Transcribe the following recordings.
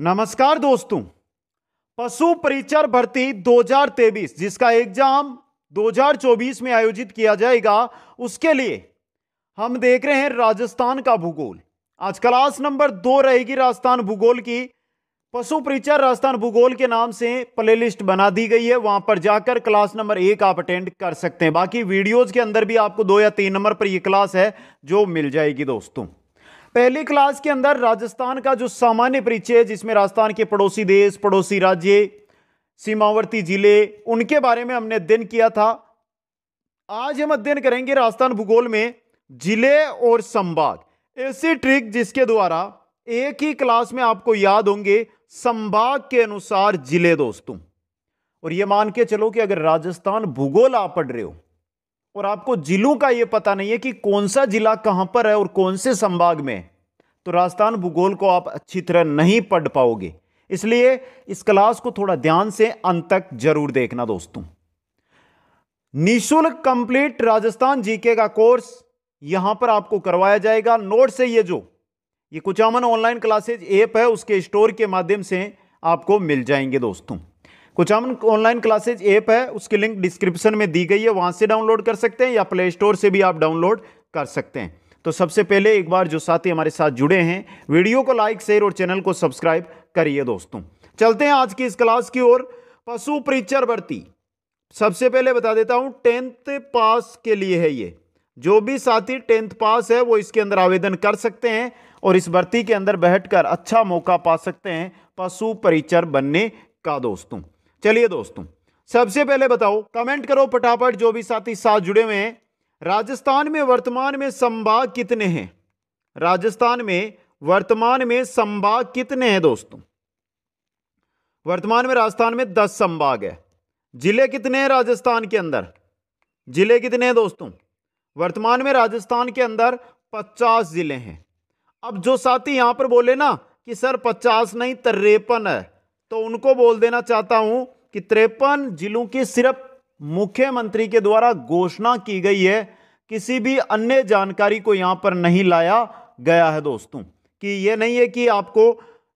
नमस्कार दोस्तों पशु परिचर भर्ती 2023 जिसका एग्जाम 2024 में आयोजित किया जाएगा उसके लिए हम देख रहे हैं राजस्थान का भूगोल आज क्लास नंबर दो रहेगी राजस्थान भूगोल की पशु परिचर राजस्थान भूगोल के नाम से प्लेलिस्ट बना दी गई है वहां पर जाकर क्लास नंबर एक आप अटेंड कर सकते हैं बाकी वीडियोज के अंदर भी आपको दो या तीन नंबर पर यह क्लास है जो मिल जाएगी दोस्तों पहली क्लास के अंदर राजस्थान का जो सामान्य परिचय है जिसमें राजस्थान के पड़ोसी देश पड़ोसी राज्य सीमावर्ती जिले उनके बारे में हमने अध्ययन किया था आज हम अध्ययन करेंगे राजस्थान भूगोल में जिले और संभाग ऐसी ट्रिक जिसके द्वारा एक ही क्लास में आपको याद होंगे संभाग के अनुसार जिले दोस्तों और ये मान के चलो कि अगर राजस्थान भूगोल आप पढ़ रहे हो और आपको जिलों का यह पता नहीं है कि कौन सा जिला कहाँ पर है और कौन से संभाग में तो राजस्थान भूगोल को आप अच्छी तरह नहीं पढ़ पाओगे इसलिए इस क्लास को थोड़ा ध्यान से अंत तक जरूर देखना दोस्तों निशुल्क कंप्लीट राजस्थान जीके का कोर्स यहां पर आपको करवाया जाएगा नोट से ये जो ये कुचामन ऑनलाइन क्लासेज ऐप है उसके स्टोर के माध्यम से आपको मिल जाएंगे दोस्तों कुचामन ऑनलाइन क्लासेज ऐप है उसकी लिंक डिस्क्रिप्शन में दी गई है वहाँ से डाउनलोड कर सकते हैं या प्ले स्टोर से भी आप डाउनलोड कर सकते हैं तो सबसे पहले एक बार जो साथी हमारे साथ जुड़े हैं वीडियो को लाइक शेयर और चैनल को सब्सक्राइब करिए दोस्तों चलते हैं आज की इस क्लास की ओर पशु परिचर भर्ती सबसे पहले बता देता हूं टेंथ पास के लिए है ये जो भी साथी टेंथ पास है वो इसके अंदर आवेदन कर सकते हैं और इस भर्ती के अंदर बैठकर अच्छा मौका पा सकते हैं पशु परिचर बनने का दोस्तों चलिए दोस्तों सबसे पहले बताओ कमेंट करो फटाफट जो भी साथी साथ जुड़े हुए हैं राजस्थान में वर्तमान में संभाग कितने हैं राजस्थान में वर्तमान में संभाग कितने हैं दोस्तों वर्तमान में राजस्थान में दस संभाग है जिले कितने हैं राजस्थान के अंदर जिले कितने हैं दोस्तों वर्तमान में राजस्थान के अंदर पचास जिले हैं अब जो साथी यहां पर बोले ना कि सर पचास नहीं तिरपन है तो उनको बोल देना चाहता हूं कि त्रेपन जिलों की सिर्फ मुख्यमंत्री के द्वारा घोषणा की गई है किसी भी अन्य जानकारी को यहां पर नहीं लाया गया है दोस्तों कि यह नहीं है कि आपको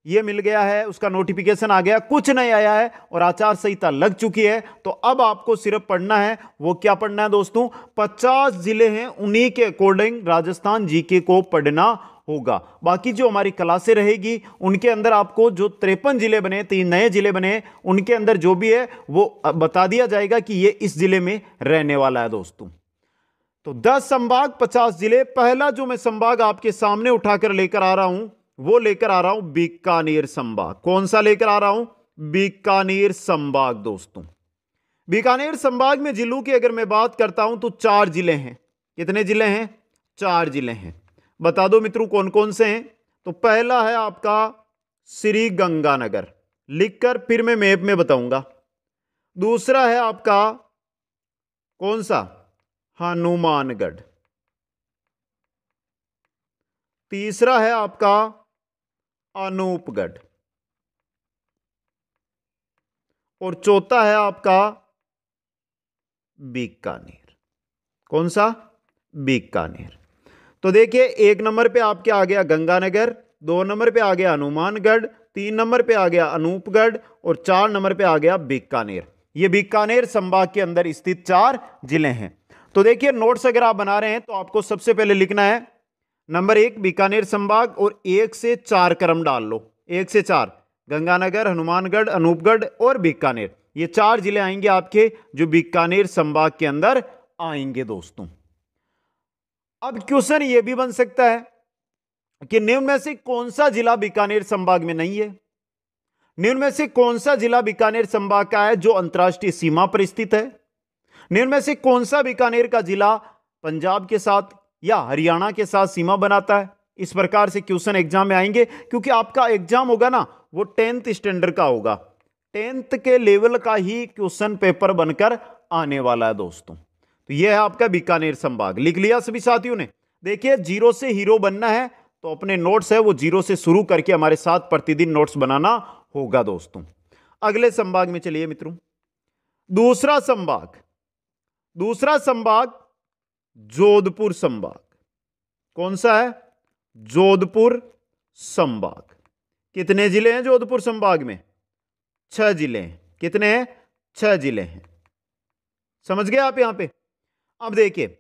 ये मिल गया है उसका नोटिफिकेशन आ गया कुछ नहीं आया है और आचार संहिता लग चुकी है तो अब आपको सिर्फ पढ़ना है वो क्या पढ़ना है दोस्तों 50 जिले हैं उन्हीं के अकॉर्डिंग राजस्थान जीके को पढ़ना होगा बाकी जो हमारी क्लासें रहेगी उनके अंदर आपको जो त्रेपन जिले बने तीन नए जिले बने उनके अंदर जो भी है वो बता दिया जाएगा कि ये इस जिले में रहने वाला है दोस्तों तो 10 संभाग 50 जिले पहला जो मैं संभाग आपके सामने उठाकर लेकर आ रहा हूं वो लेकर आ रहा हूं बीकानेर संभाग कौन सा लेकर आ रहा हूं बीकानेर संभाग दोस्तों बीकानेर संभाग में जिलों की अगर मैं बात करता हूं तो चार जिले हैं कितने जिले हैं चार जिले हैं बता दो मित्रों कौन कौन से हैं तो पहला है आपका श्री गंगानगर लिखकर फिर मैं मैप में बताऊंगा दूसरा है आपका कौन सा हनुमानगढ़ तीसरा है आपका अनूपगढ़ और चौथा है आपका बीकानेर कौन सा बीकानेर तो देखिए एक नंबर पे आपके आ गया गंगानगर दो नंबर पे आ गया हनुमानगढ़ तीन नंबर पे आ गया अनूपगढ़ और चार नंबर पे आ गया बीकानेर ये बीकानेर संभाग के अंदर स्थित चार जिले हैं तो देखिए नोट्स अगर आप बना रहे हैं तो आपको सबसे पहले लिखना है नंबर एक बीकानेर संभाग और एक से चार क्रम डाल लो एक से चार गंगानगर हनुमानगढ़ अनूपगढ़ और बीकानेर ये चार जिले आएंगे आपके जो बीकानेर संभाग के अंदर आएंगे दोस्तों अब क्वेश्चन ये भी बन सकता है कि निम्न में से कौन सा जिला बीकानेर संभाग में नहीं है निम्न में से कौन सा जिला बीकानेर संभाग का है जो अंतर्राष्ट्रीय सीमा पर स्थित है निम्न में से कौन सा बीकानेर का जिला पंजाब के साथ या हरियाणा के साथ सीमा बनाता है इस प्रकार से क्वेश्चन एग्जाम में आएंगे क्योंकि आपका एग्जाम होगा ना वो टेंथ स्टैंडर्ड का होगा टेंथ के लेवल का ही क्वेश्चन पेपर बनकर आने वाला है दोस्तों तो यह है आपका बीकानेर संभाग लिख लिया सभी साथियों ने देखिए जीरो से हीरो बनना है तो अपने नोट्स है वो जीरो से शुरू करके हमारे साथ प्रतिदिन नोट्स बनाना होगा दोस्तों अगले संभाग में चलिए मित्रों दूसरा संभाग दूसरा संभाग जोधपुर संभाग कौन सा है जोधपुर संभाग कितने जिले हैं जोधपुर संभाग में छह जिले हैं कितने हैं छह जिले हैं समझ गए आप यहां पे अब देखिए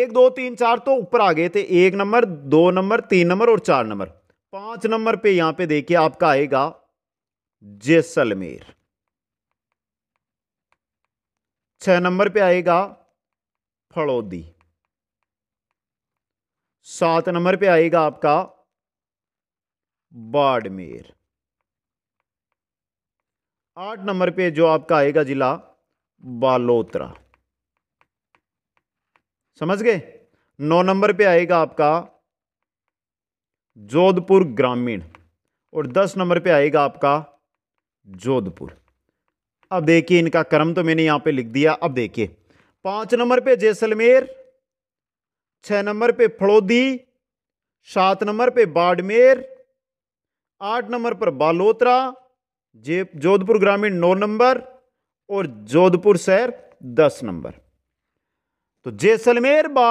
एक दो तीन चार तो ऊपर आ गए थे एक नंबर दो नंबर तीन नंबर और चार नंबर पांच नंबर पे यहां पे देखिए आपका आएगा जैसलमेर छह नंबर पे आएगा फड़ौदी सात नंबर पे आएगा आपका बाड़मेर आठ नंबर पे जो आपका आएगा जिला बालोतरा समझ गए नौ नंबर पे आएगा आपका जोधपुर ग्रामीण और दस नंबर पे आएगा आपका जोधपुर अब देखिए इनका क्रम तो मैंने यहां पे लिख दिया अब देखिए पांच नंबर पे जैसलमेर छह नंबर पे फड़ोदी सात नंबर पे बाड़मेर आठ नंबर पर बालोतरा जे जोधपुर ग्रामीण नौ नंबर और जोधपुर शहर दस नंबर तो जैसलमेर बा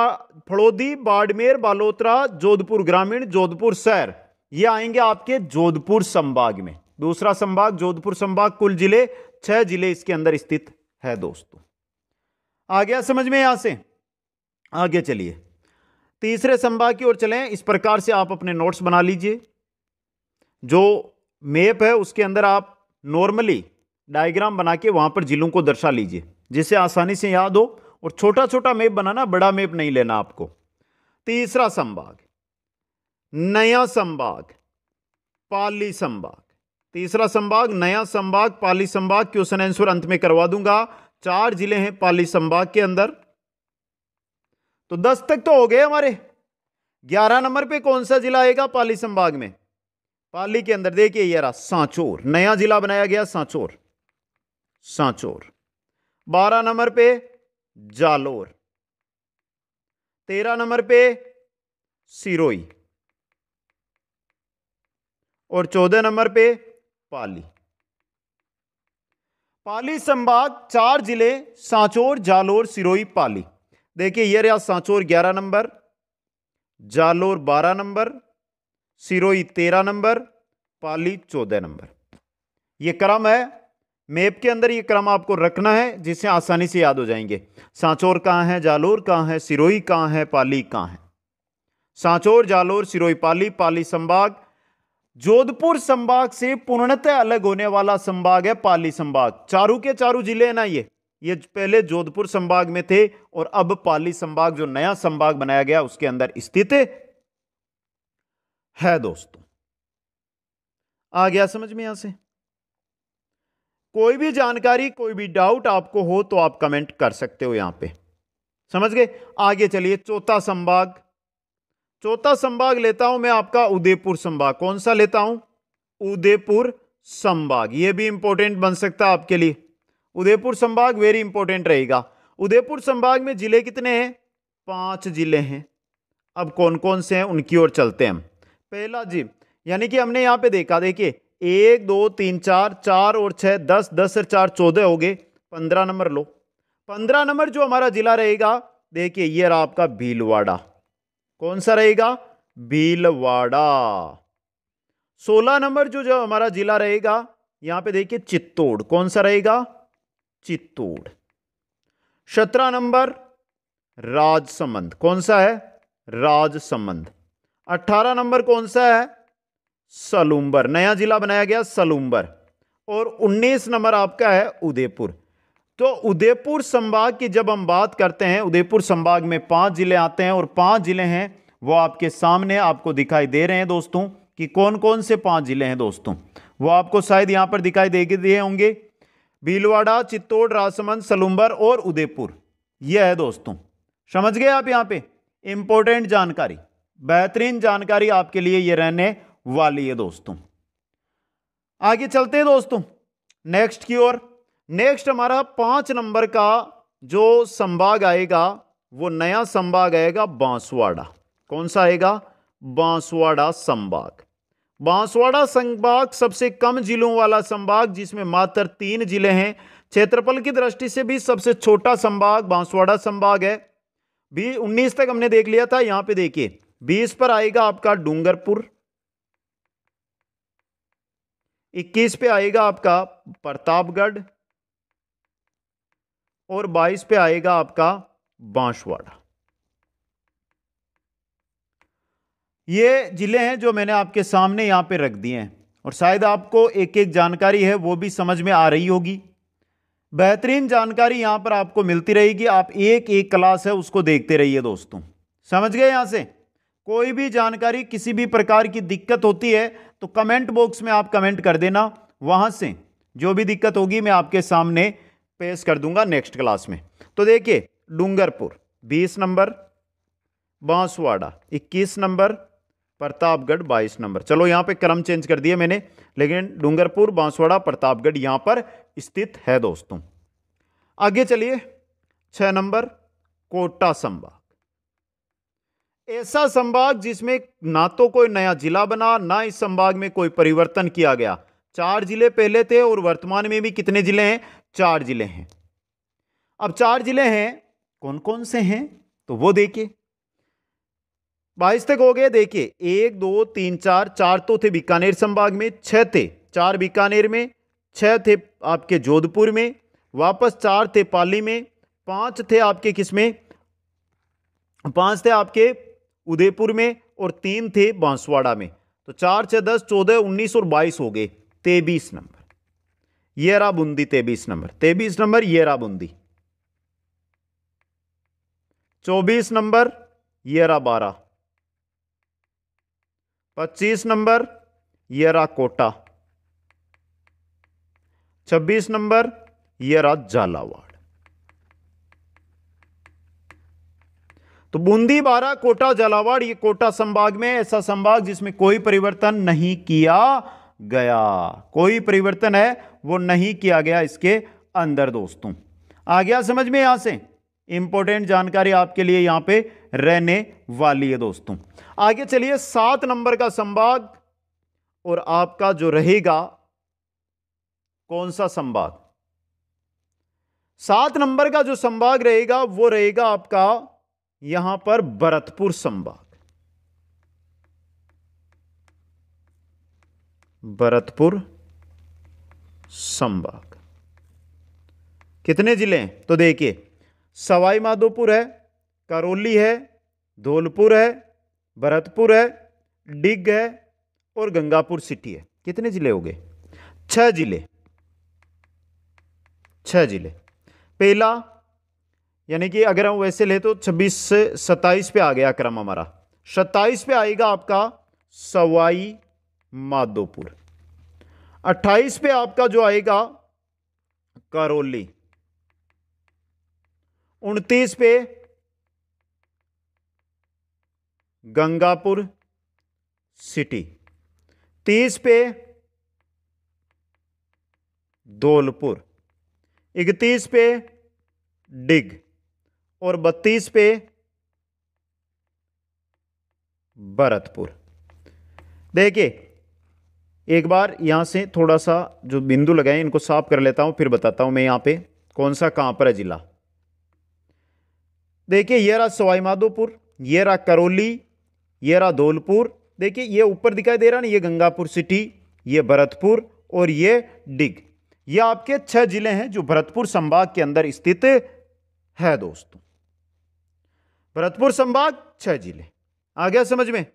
फड़ोदी बाड़मेर बालोतरा जोधपुर ग्रामीण जोधपुर शहर ये आएंगे आपके जोधपुर संभाग में दूसरा संभाग जोधपुर संभाग कुल जिले छह जिले इसके अंदर स्थित है दोस्तों आ गया समझ में यहां से आगे चलिए तीसरे संभाग की ओर चलें इस प्रकार से आप अपने नोट्स बना लीजिए जो मैप है उसके अंदर आप नॉर्मली डायग्राम बना के वहां पर जिलों को दर्शा लीजिए जिसे आसानी से याद हो और छोटा छोटा मैप बनाना बड़ा मैप नहीं लेना आपको तीसरा संभाग नया संभाग पाली संभाग तीसरा संभाग नया संभाग पाली संभाग क्वेश्चन आंसर अंत में करवा दूंगा चार जिले हैं पाली संभाग के अंदर तो दस तक तो हो गए हमारे ग्यारह नंबर पे कौन सा जिला आएगा पाली संभाग में पाली के अंदर देखिए ये रहा सांचोर नया जिला बनाया गया सांचोर सांचोर बारह नंबर पे जालोर तेरह नंबर पे सिरोई और चौदह नंबर पे पाली पाली संभाग चार जिले सांचौर जालोर सिरोही पाली देखिए ये रहा सांचौर ग्यारह नंबर जालोर बारह नंबर सिरोही तेरह नंबर पाली चौदह नंबर ये क्रम है मैप के अंदर ये क्रम आपको रखना है जिससे आसानी से याद हो जाएंगे सांचौर कहाँ है जालोर कहाँ है सिरोही कहाँ है पाली कहाँ है सांचौर जालोर सिरोही पाली पाली संभाग जोधपुर संभाग से पूर्णतः अलग होने वाला संभाग है पाली संभाग चारू के चारू जिले हैं ना ये ये पहले जोधपुर संभाग में थे और अब पाली संभाग जो नया संभाग बनाया गया उसके अंदर स्थित है दोस्तों आ गया समझ में यहां से कोई भी जानकारी कोई भी डाउट आपको हो तो आप कमेंट कर सकते हो यहां पे समझ गए आगे चलिए चौथा संभाग चौथा संभाग लेता हूं मैं आपका उदयपुर संभाग कौन सा लेता हूं उदयपुर संभाग ये भी इंपॉर्टेंट बन सकता है आपके लिए उदयपुर संभाग वेरी इंपॉर्टेंट रहेगा उदयपुर संभाग में जिले कितने हैं पांच जिले हैं अब कौन कौन से हैं उनकी ओर चलते हैं हम पहला जी यानी कि हमने यहाँ पे देखा देखिए एक दो तीन चार चार और छः दस दस और चार चौदह हो गए पंद्रह नंबर लो पंद्रह नंबर जो हमारा जिला रहेगा देखिए ये रहा आपका भीलवाड़ा कौन सा रहेगा भीलवाड़ा सोलह नंबर जो जो हमारा जिला रहेगा यहां पे देखिए चित्तौड़ कौन सा रहेगा चित्तौड़ सत्रह नंबर राजसमंद कौन सा है राजसमंद अट्ठारह नंबर कौन सा है सलूम्बर नया जिला बनाया गया सलूम्बर और उन्नीस नंबर आपका है उदयपुर तो उदयपुर संभाग की जब हम बात करते हैं उदयपुर संभाग में पांच जिले आते हैं और पांच जिले हैं वो आपके सामने आपको दिखाई दे रहे हैं दोस्तों कि कौन कौन से पांच जिले हैं दोस्तों वो आपको शायद यहाँ पर दिखाई दे दिए होंगे भीलवाड़ा चित्तौड़ राजसमंद सलूम्बर और उदयपुर यह है दोस्तों समझ गए आप यहाँ पे इम्पोर्टेंट जानकारी बेहतरीन जानकारी आपके लिए ये रहने वाली है दोस्तों आगे चलते हैं दोस्तों नेक्स्ट की ओर नेक्स्ट हमारा पांच नंबर का जो संभाग आएगा वो नया संभाग आएगा बांसवाड़ा कौन सा आएगा बांसवाड़ा संभाग बांसवाड़ा संभाग सबसे कम जिलों वाला संभाग जिसमें मात्र तीन जिले हैं क्षेत्रफल की दृष्टि से भी सबसे छोटा संभाग बांसवाड़ा संभाग है भी उन्नीस तक हमने देख लिया था यहां पे देखिए बीस पर आएगा आपका डूंगरपुर इक्कीस पे आएगा आपका प्रतापगढ़ और बाईस पे आएगा आपका बांसवाड़ा ये ज़िले हैं जो मैंने आपके सामने यहाँ पे रख दिए हैं और शायद आपको एक एक जानकारी है वो भी समझ में आ रही होगी बेहतरीन जानकारी यहाँ पर आपको मिलती रहेगी आप एक एक क्लास है उसको देखते रहिए दोस्तों समझ गए यहाँ से कोई भी जानकारी किसी भी प्रकार की दिक्कत होती है तो कमेंट बॉक्स में आप कमेंट कर देना वहां से जो भी दिक्कत होगी मैं आपके सामने पेश कर दूंगा नेक्स्ट क्लास में तो देखिए डूंगरपुर बीस नंबर बांसवाड़ा इक्कीस नंबर प्रतापगढ़ बाईस नंबर चलो यहाँ पे क्रम चेंज कर दिया मैंने लेकिन डूंगरपुर बांसवाड़ा प्रतापगढ़ यहाँ पर स्थित है दोस्तों आगे चलिए छः नंबर कोटा संभाग ऐसा संभाग जिसमें ना तो कोई नया जिला बना ना इस संभाग में कोई परिवर्तन किया गया चार जिले पहले थे और वर्तमान में भी कितने जिले हैं चार जिले हैं अब चार जिले हैं कौन कौन से हैं तो वो देखिए बाईस तक हो गए देखिए एक दो तीन चार चार तो थे बीकानेर संभाग में छह थे चार बीकानेर में छह थे आपके जोधपुर में वापस चार थे पाली में पांच थे आपके किस में पांच थे आपके उदयपुर में और तीन थे बांसवाड़ा में तो चार छह दस चौदह उन्नीस और बाईस हो गए तेबीस नंबर ये रहा बूंदी तेबीस नंबर तेबीस नंबर ये रहा बूंदी चौबीस नंबर ये रहा बारह पच्चीस नंबर ये रहा कोटा छब्बीस नंबर ये रहा झालावाड़ तो बूंदी बारह कोटा जालावाड़ ये कोटा संभाग में ऐसा संभाग जिसमें कोई परिवर्तन नहीं किया गया कोई परिवर्तन है वो नहीं किया गया इसके अंदर दोस्तों आ गया समझ में यहां से इंपॉर्टेंट जानकारी आपके लिए यहां पे रहने वाली है दोस्तों आगे चलिए सात नंबर का संवाद और आपका जो रहेगा कौन सा संवाद सात नंबर का जो संभाग रहेगा वो रहेगा आपका यहां पर भरतपुर संभाग भरतपुर संभाग कितने जिले हैं तो देखिए सवाई माधोपुर है करौली है धौलपुर है भरतपुर है डिग है और गंगापुर सिटी है कितने जिले हो गए छह जिले छह जिले पहला यानी कि अगर हम वैसे ले तो 26 से 27 पे आ गया क्रम हमारा 27 पे आएगा आपका सवाई माधोपुर 28 पे आपका जो आएगा करौली 29 पे गंगापुर सिटी 30 पे धौलपुर 31 पे डिग और 32 पे भरतपुर देखिए एक बार यहाँ से थोड़ा सा जो बिंदु लगाए इनको साफ कर लेता हूँ फिर बताता हूँ मैं यहाँ पे कौन सा कहाँ पर है ज़िला देखिए ये रहा सवाईमाधोपुर ये रहा करौली ये रहा धौलपुर देखिए ये ऊपर दिखाई दे रहा ना ये गंगापुर सिटी ये भरतपुर और ये डिग ये आपके छह जिले हैं जो भरतपुर संभाग के अंदर स्थित है दोस्तों भरतपुर संभाग छह जिले आ गया समझ में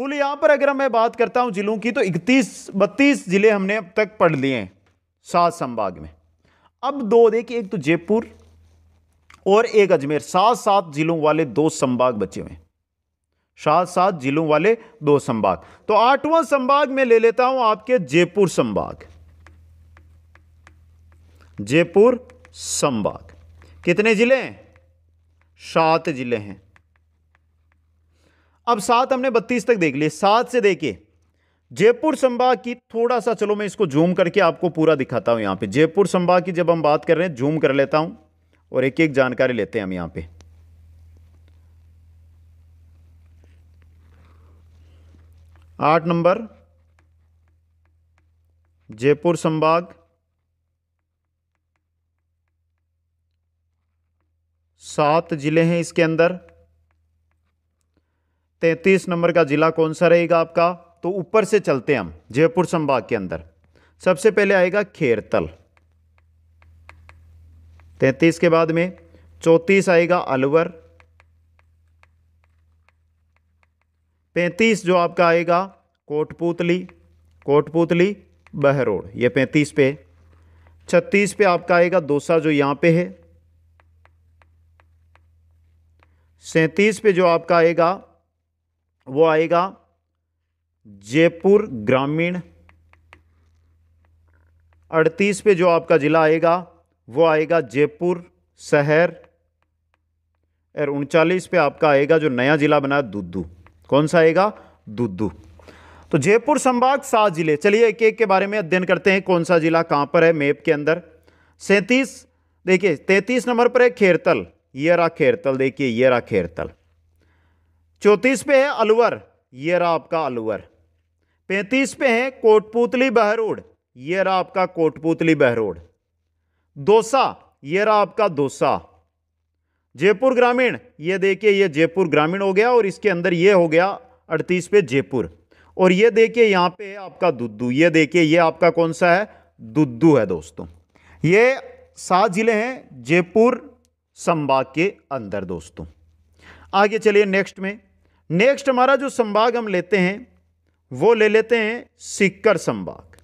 कुल यहां पर अगर मैं बात करता हूं जिलों की तो इकतीस बत्तीस जिले हमने अब तक पढ़ लिए हैं सात संभाग में अब दो देखिए एक तो जयपुर और एक अजमेर सात सात जिलों वाले दो संभाग बचे हुए सात सात जिलों वाले दो संभाग तो आठवां संभाग में ले लेता हूं आपके जयपुर संभाग जयपुर संभाग कितने जिले हैं सात जिले हैं अब सात हमने बत्तीस तक देख लिए सात से देखिए जयपुर संभाग की थोड़ा सा चलो मैं इसको जूम करके आपको पूरा दिखाता हूं यहां पे जयपुर संभाग की जब हम बात कर रहे हैं जूम कर लेता हूं और एक एक जानकारी लेते हैं हम यहां पे आठ नंबर जयपुर संभाग सात जिले हैं इसके अंदर तैंतीस नंबर का ज़िला कौन सा रहेगा आपका तो ऊपर से चलते हैं हम जयपुर संभाग के अंदर सबसे पहले आएगा खेरतल तैंतीस के बाद में चौंतीस आएगा अलवर पैंतीस जो आपका आएगा कोटपुतली कोटपुतली बहरोड ये पैंतीस पे छत्तीस पे आपका आएगा दोसा जो यहाँ पे है सैंतीस पे जो आपका आएगा वो आएगा जयपुर ग्रामीण अड़तीस पे जो आपका ज़िला आएगा वो आएगा जयपुर शहर और उनचालीस पे आपका आएगा जो नया ज़िला बना दुद्दू कौन सा आएगा दुद्दू तो जयपुर संभाग सात ज़िले चलिए एक एक के बारे में अध्ययन करते हैं कौन सा ज़िला कहां पर है मैप के अंदर सैतीस देखिए तैतीस नंबर पर है खेरतल ये रहा खेरतल देखिए ये रहा खेरतल चौंतीस पे है अलवर ये रहा आपका अलवर पैंतीस पे है कोटपुतली बहरोड ये रहा आपका कोटपुतली बहरोड दोसा ये रहा आपका दोसा जयपुर ग्रामीण ये देखिए ये जयपुर ग्रामीण हो गया और इसके अंदर ये हो गया अड़तीस पे जयपुर और ये देखिए यहाँ पे आपका दुद्दू ये देखिए ये आपका कौन सा है दुद्दू है दोस्तों ये सात जिले हैं जयपुर संभाग के अंदर दोस्तों आगे चलिए नेक्स्ट में नेक्स्ट हमारा जो संभाग हम लेते हैं वो ले लेते हैं सिक्कर संभाग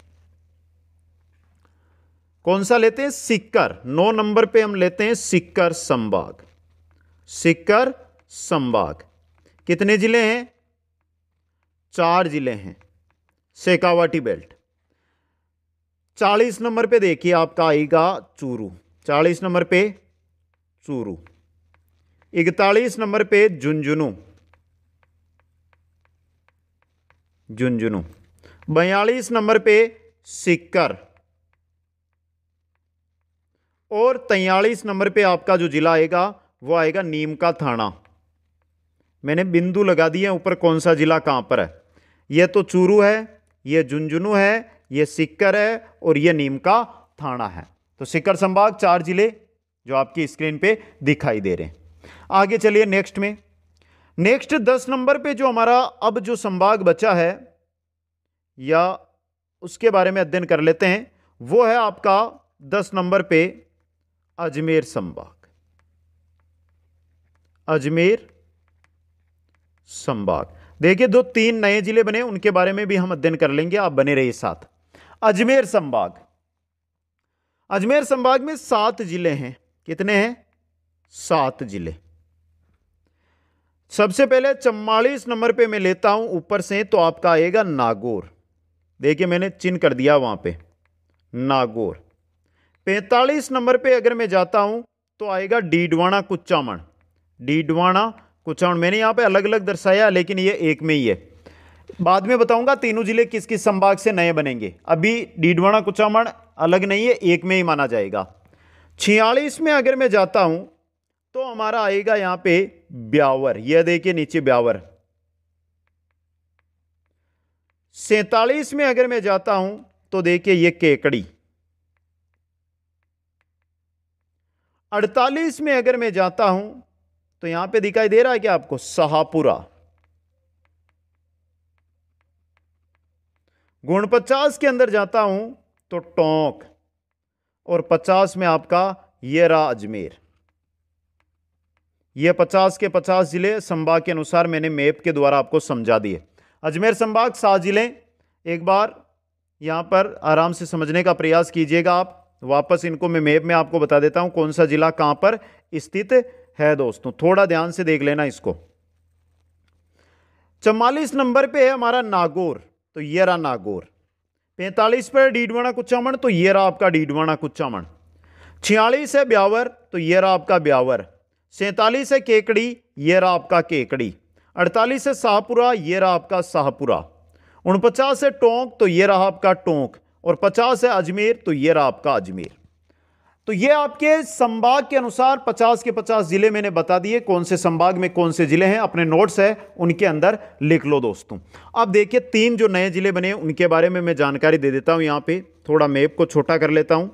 कौन सा लेते हैं सिक्कर नौ नंबर पे हम लेते हैं सिक्कर संभाग सिक्कर संभाग कितने जिले हैं चार जिले हैं शेखावाटी बेल्ट चालीस नंबर पे देखिए आपका आएगा चूरू चालीस नंबर पे चूरू इकतालीस नंबर पे झुंझुनू झुंझुनू बयालीस नंबर पे सिक्कर और तैयलीस नंबर पे आपका जो ज़िला आएगा वो आएगा नीम का थाना मैंने बिंदु लगा दिए ऊपर कौन सा ज़िला कहाँ पर है ये तो चूरू है ये झुंझुनू है ये सिक्कर है और ये नीम का थाना है तो सिक्कर संभाग चार ज़िले जो आपकी स्क्रीन पे दिखाई दे रहे हैं आगे चलिए नेक्स्ट में नेक्स्ट दस नंबर पे जो हमारा अब जो संभाग बचा है या उसके बारे में अध्ययन कर लेते हैं वो है आपका दस नंबर पे अजमेर संभाग अजमेर संभाग देखिए दो तीन नए जिले बने उनके बारे में भी हम अध्ययन कर लेंगे आप बने रहिए साथ अजमेर संभाग अजमेर संभाग में सात जिले हैं कितने हैं सात जिले सबसे पहले चम्वालीस नंबर पे मैं लेता हूं ऊपर से तो आपका आएगा नागौर देखिए मैंने चिन्ह कर दिया वहां पे नागौर पैंतालीस नंबर पे अगर मैं जाता हूं तो आएगा डीडवाणा कुचामण डीडवाणा कुचामण मैंने यहाँ पे अलग अलग दर्शाया लेकिन ये एक में ही है बाद में बताऊंगा तीनों जिले किस किस संभाग से नए बनेंगे अभी डीडवाणा कुचामण अलग नहीं है एक में ही माना जाएगा छियालीस में अगर मैं जाता हूँ तो हमारा आएगा यहाँ पर ब्यावर यह देखिए नीचे ब्यावर सैतालीस में अगर मैं जाता हूं तो देखिए ये केकड़ी अड़तालीस में अगर मैं जाता हूं तो यहां पे दिखाई दे रहा है क्या आपको सहापुरा गुण पचास के अंदर जाता हूं तो टोंक और पचास में आपका यह रहा अजमेर ये पचास के पचास ज़िले संभाग के अनुसार मैंने मैप के द्वारा आपको समझा दिए अजमेर संभाग सात ज़िले एक बार यहाँ पर आराम से समझने का प्रयास कीजिएगा आप वापस इनको मैं मैप में आपको बता देता हूँ कौन सा ज़िला कहाँ पर स्थित है दोस्तों थोड़ा ध्यान से देख लेना इसको चवालीस नंबर पे है हमारा नागौर तो ये रहा नागौर पैंतालीस पर डीडवाना कुचामण तो ये रहा आपका डीडवाना कुचामण छियालीस है ब्यावर तो ये रहा आपका ब्यावर सैंतालीस है केकड़ी ये रहा आपका केकड़ी अड़तालीस है शाहपुरा ये रहा आपका शाहपुरा उनपचास है टोंक तो ये रहा आपका टोंक और पचास है अजमेर तो ये रहा आपका अजमेर तो ये आपके संभाग के अनुसार 50 के 50 जिले मैंने बता दिए कौन से संभाग में कौन से जिले हैं अपने नोट्स है उनके अंदर लिख लो दोस्तों अब देखिए तीन जो नए जिले बने उनके बारे में मैं जानकारी दे देता हूँ यहाँ पे थोड़ा मैप को छोटा कर लेता हूँ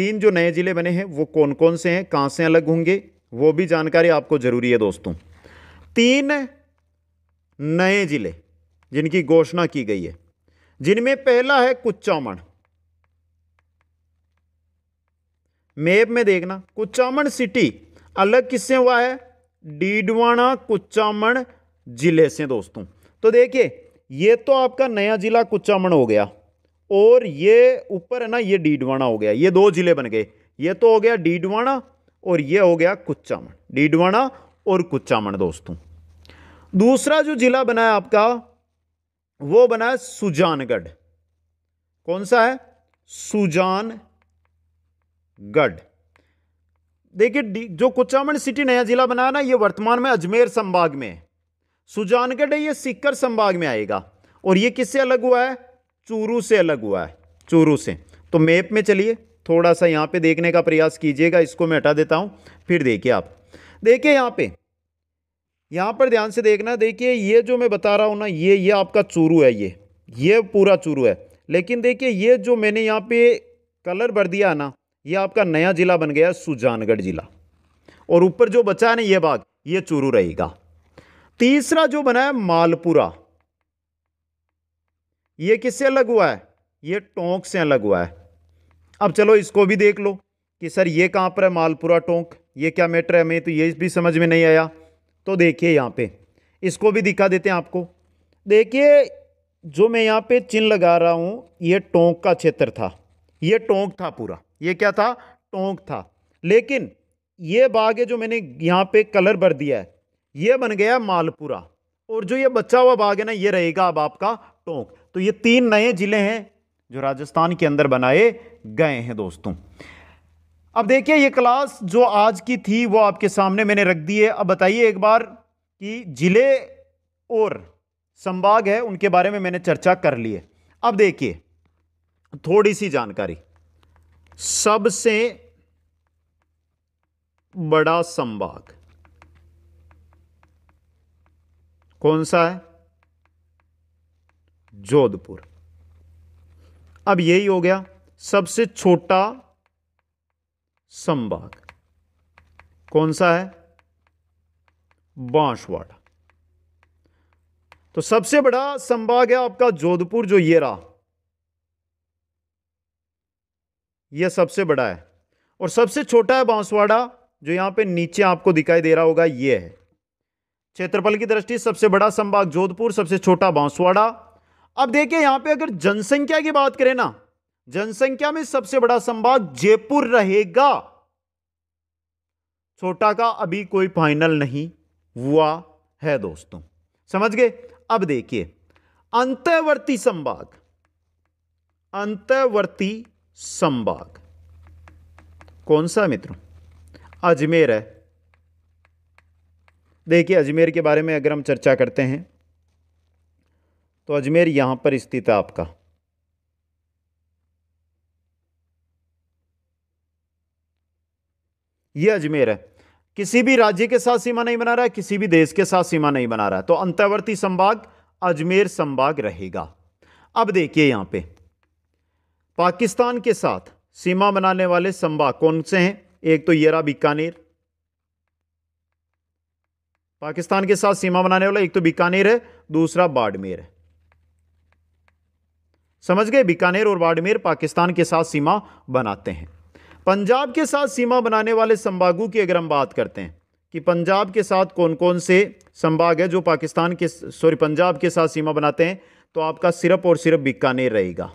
तीन जो नए जिले बने हैं वो कौन कौन से हैं कहाँ से अलग होंगे वो भी जानकारी आपको ज़रूरी है दोस्तों तीन नए ज़िले जिनकी घोषणा की गई है जिनमें पहला है कुचाम मैप में देखना कुच्चामण सिटी अलग किससे हुआ है डीडवाणा कुच्चामण जिले से दोस्तों तो देखिए ये तो आपका नया जिला कुच्चामण हो गया और ये ऊपर है ना ये डीडवाणा हो गया ये दो जिले बन गए ये तो हो गया डीडवाणा और ये हो गया कुच्चामण डीडवाणा और कुच्चाम दोस्तों दूसरा जो जिला बना है आपका वो बना है सुजानगढ़ कौन सा है सुजानगढ़ देखिए जो कुचामण सिटी नया जिला बना है ना ये वर्तमान में अजमेर संभाग में है सुजानगढ़ है ये सिक्कर संभाग में आएगा और ये किससे अलग हुआ है चूरू से अलग हुआ है चूरू से तो मैप में चलिए थोड़ा सा यहाँ पे देखने का प्रयास कीजिएगा इसको मैं हटा देता हूँ फिर देखिए आप देखिए यहाँ पे यहाँ पर ध्यान से देखना देखिए ये जो मैं बता रहा हूँ ना ये ये आपका चूरू है ये ये पूरा चूरू है लेकिन देखिए ये जो मैंने यहाँ पे कलर भर दिया ना ये आपका नया ज़िला बन गया सुजानगढ़ ज़िला और ऊपर जो बचा है ना ये बाग ये चूरू रहेगा तीसरा जो बना है मालपुरा ये किससे अलग हुआ है ये टोंक से अलग हुआ है अब चलो इसको भी देख लो कि सर ये कहाँ पर है मालपुरा टोंक ये क्या मैटर है हमें तो ये भी समझ में नहीं आया तो देखिए यहाँ पे इसको भी दिखा देते हैं आपको देखिए जो मैं यहाँ पे चिन्ह लगा रहा हूँ ये टोंक का क्षेत्र था ये टोंक था पूरा ये क्या था टोंक था लेकिन ये बाग है जो मैंने यहाँ पे कलर भर दिया है ये बन गया मालपुरा और जो ये बचा हुआ बाग है ना ये रहेगा अब आपका टोंक तो ये तीन नए ज़िले हैं जो राजस्थान के अंदर बनाए गए हैं दोस्तों अब देखिए ये क्लास जो आज की थी वो आपके सामने मैंने रख दी है अब बताइए एक बार कि ज़िले और संभाग है उनके बारे में मैंने चर्चा कर ली है अब देखिए थोड़ी सी जानकारी सबसे बड़ा संभाग कौन सा है जोधपुर अब यही हो गया सबसे छोटा संभाग कौन सा है बांसवाड़ा तो सबसे बड़ा संभाग है आपका जोधपुर जो ये रहा यह सबसे बड़ा है और सबसे छोटा है बांसवाड़ा जो यहां पे नीचे आपको दिखाई दे रहा होगा यह है क्षेत्रफल की दृष्टि सबसे बड़ा संभाग जोधपुर सबसे छोटा बांसवाड़ा अब देखिए यहां पे अगर जनसंख्या की बात करें ना जनसंख्या में सबसे बड़ा संभाग जयपुर रहेगा छोटा का अभी कोई फाइनल नहीं हुआ है दोस्तों समझ गए अब देखिए अंतवर्ती संभाग अंतवर्ती संभाग कौन सा मित्रों अजमेर है देखिए अजमेर के बारे में अगर हम चर्चा करते हैं तो अजमेर यहाँ पर स्थित है आपका ये अजमेर है किसी भी राज्य के साथ सीमा नहीं बना रहा है किसी भी देश के साथ सीमा नहीं बना रहा है तो अंतर्वर्ती संभाग अजमेर संभाग रहेगा अब देखिए यहां पे पाकिस्तान के साथ सीमा बनाने वाले संभाग कौन से हैं एक तो येरा बीकानेर पाकिस्तान के साथ सीमा बनाने वाला एक तो बीकानेर है दूसरा बाड़मेर है समझ गए बीकानेर और बाड़मेर पाकिस्तान के साथ सीमा बनाते हैं पंजाब के साथ सीमा बनाने वाले संभागों की अगर हम बात करते हैं कि पंजाब के साथ कौन कौन से संभाग है जो पाकिस्तान के सॉरी पंजाब के साथ सीमा बनाते हैं तो आपका सिर्फ और सिर्फ बीकानेर रहेगा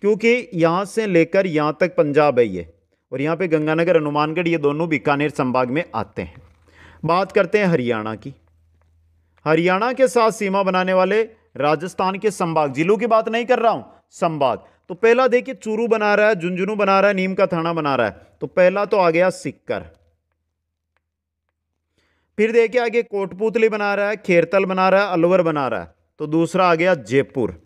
क्योंकि यहाँ से लेकर यहाँ तक पंजाब है ये और यहाँ पे गंगानगर हनुमानगढ़ ये दोनों बीकानेर संभाग में आते हैं बात करते हैं हरियाणा की हरियाणा के साथ सीमा बनाने वाले राजस्थान के संभाग जिलों की बात नहीं कर रहा हूं संभाग तो पहला देखिए चूरू बना रहा है झुंझुनू बना रहा है नीम का थाना बना रहा है तो पहला तो आ गया सिक्कर फिर देखिए आगे कोटपुतली बना रहा है खेरतल बना रहा है अलवर बना रहा है तो दूसरा आ गया जयपुर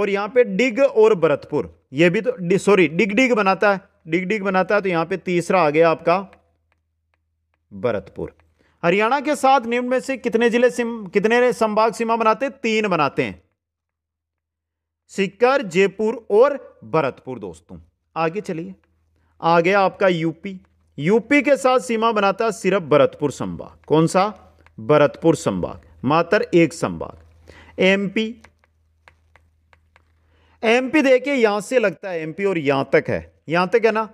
और यहां पे डिग और भरतपुर ये भी तो सॉरी डिग डिग बनाता है डिग डिग बनाता है तो यहां पे तीसरा आ गया आपका भरतपुर हरियाणा के साथ निम्न में से कितने जिले सिम, कितने संभाग सीमा बनाते हैं तीन बनाते हैं सिक्कर जयपुर और भरतपुर दोस्तों आगे चलिए आगे आपका यूपी यूपी के साथ सीमा बनाता है सिर्फ भरतपुर संभाग कौन सा भरतपुर संभाग मात्र एक संभाग एमपी एमपी देखिए यहां से लगता है एमपी और यहां तक है यहां तक है ना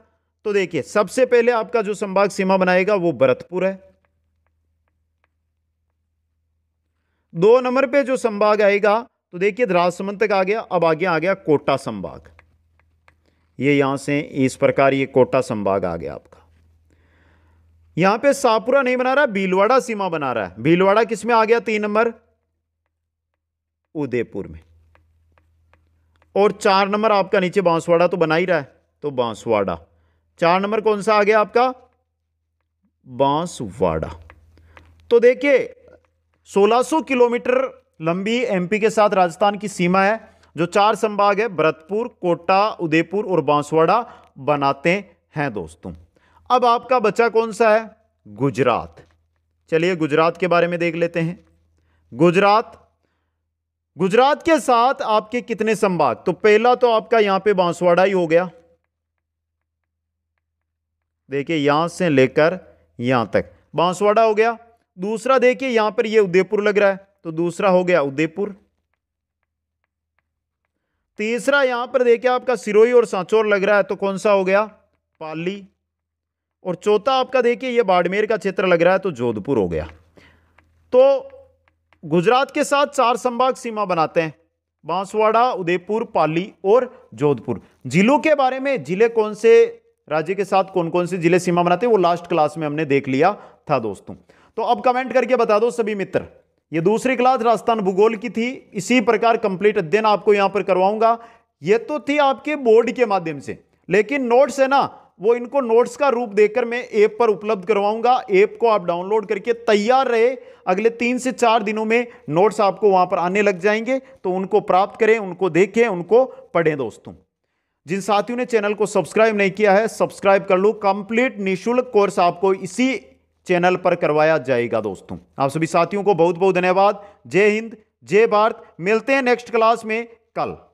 तो देखिए सबसे पहले आपका जो संभाग सीमा बनाएगा वो भरतपुर है दो नंबर पे जो संभाग आएगा तो देखिए राजसमंद तक आ गया अब आगे आ गया कोटा संभाग ये यहां से इस प्रकार ये कोटा संभाग आ गया आपका यहां पे सापुरा नहीं बना रहा भीलवाड़ा सीमा बना रहा है भीलवाड़ा किस में आ गया तीन नंबर उदयपुर में और चार नंबर आपका नीचे बांसवाड़ा तो बना ही रहा है तो बांसवाड़ा चार नंबर कौन सा आ गया आपका बांसवाड़ा तो देखिए 1600 किलोमीटर लंबी एमपी के साथ राजस्थान की सीमा है जो चार संभाग है भरतपुर कोटा उदयपुर और बांसवाड़ा बनाते हैं दोस्तों अब आपका बच्चा कौन सा है गुजरात चलिए गुजरात के बारे में देख लेते हैं गुजरात गुजरात के साथ आपके कितने संभाग तो पहला तो आपका यहां पे बांसवाड़ा ही हो गया देखिए यहां से लेकर यहां तक बांसवाड़ा हो गया दूसरा देखिए यहां पर ये उदयपुर लग रहा है तो दूसरा हो गया उदयपुर तीसरा यहां पर देखिए आपका सिरोही और सांचौर लग रहा है तो कौन सा हो गया पाली और चौथा आपका देखिए ये बाड़मेर का क्षेत्र लग रहा है तो जोधपुर हो गया तो गुजरात के साथ चार संभाग सीमा बनाते हैं बांसवाड़ा उदयपुर पाली और जोधपुर जिलों के बारे में जिले कौन से राज्य के साथ कौन कौन से जिले सीमा बनाते हैं वो लास्ट क्लास में हमने देख लिया था दोस्तों तो अब कमेंट करके बता दो सभी मित्र ये दूसरी क्लास राजस्थान भूगोल की थी इसी प्रकार कंप्लीट अध्ययन आपको यहां पर करवाऊंगा ये तो थी आपके बोर्ड के माध्यम से लेकिन नोट्स है ना वो इनको नोट्स का रूप देकर मैं ऐप पर उपलब्ध करवाऊंगा ऐप को आप डाउनलोड करके तैयार रहे अगले तीन से चार दिनों में नोट्स आपको वहां पर आने लग जाएंगे तो उनको प्राप्त करें उनको देखें उनको पढ़ें दोस्तों जिन साथियों ने चैनल को सब्सक्राइब नहीं किया है सब्सक्राइब कर लो कंप्लीट निःशुल्क कोर्स आपको इसी चैनल पर करवाया जाएगा दोस्तों आप सभी साथियों को बहुत बहुत धन्यवाद जय हिंद जय भारत मिलते हैं नेक्स्ट क्लास में कल